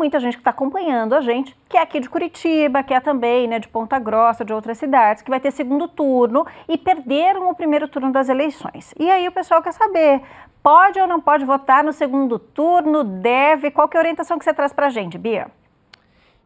muita gente que está acompanhando a gente, que é aqui de Curitiba, que é também né, de Ponta Grossa, de outras cidades, que vai ter segundo turno e perderam o primeiro turno das eleições. E aí o pessoal quer saber, pode ou não pode votar no segundo turno, deve, qual que é a orientação que você traz para a gente, Bia?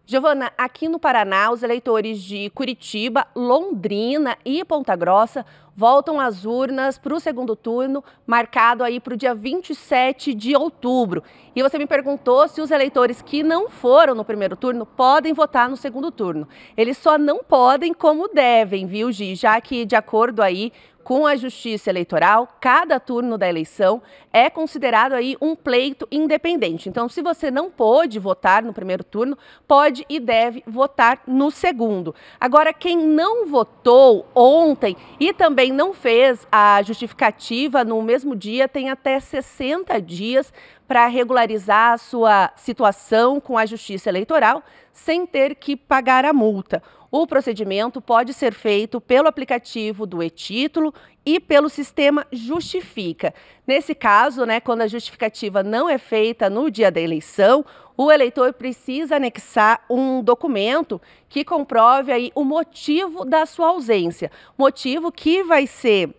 Giovana, aqui no Paraná, os eleitores de Curitiba, Londrina e Ponta Grossa voltam às urnas para o segundo turno, marcado aí para o dia 27 de outubro. E você me perguntou se os eleitores que não foram no primeiro turno podem votar no segundo turno. Eles só não podem como devem, viu, Gi? Já que, de acordo aí com a Justiça Eleitoral, cada turno da eleição é considerado aí um pleito independente. Então, se você não pôde votar no primeiro turno, pode e deve votar no segundo. Agora, quem não votou ontem e também quem não fez a justificativa no mesmo dia, tem até 60 dias para regularizar a sua situação com a Justiça Eleitoral sem ter que pagar a multa. O procedimento pode ser feito pelo aplicativo do e-título e pelo sistema Justifica. Nesse caso, né, quando a justificativa não é feita no dia da eleição, o eleitor precisa anexar um documento que comprove aí o motivo da sua ausência, motivo que vai ser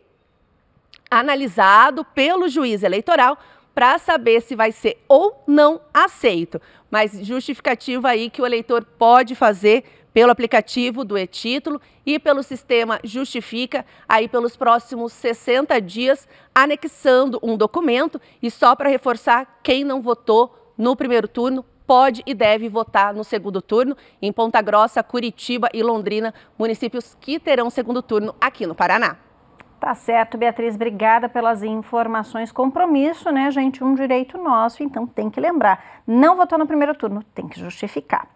analisado pelo juiz eleitoral para saber se vai ser ou não aceito. Mas justificativa aí que o eleitor pode fazer pelo aplicativo do e-título e pelo sistema Justifica, aí pelos próximos 60 dias, anexando um documento. E só para reforçar, quem não votou no primeiro turno pode e deve votar no segundo turno em Ponta Grossa, Curitiba e Londrina, municípios que terão segundo turno aqui no Paraná. Tá certo, Beatriz, obrigada pelas informações. Compromisso, né, gente? Um direito nosso, então tem que lembrar. Não votou no primeiro turno, tem que justificar.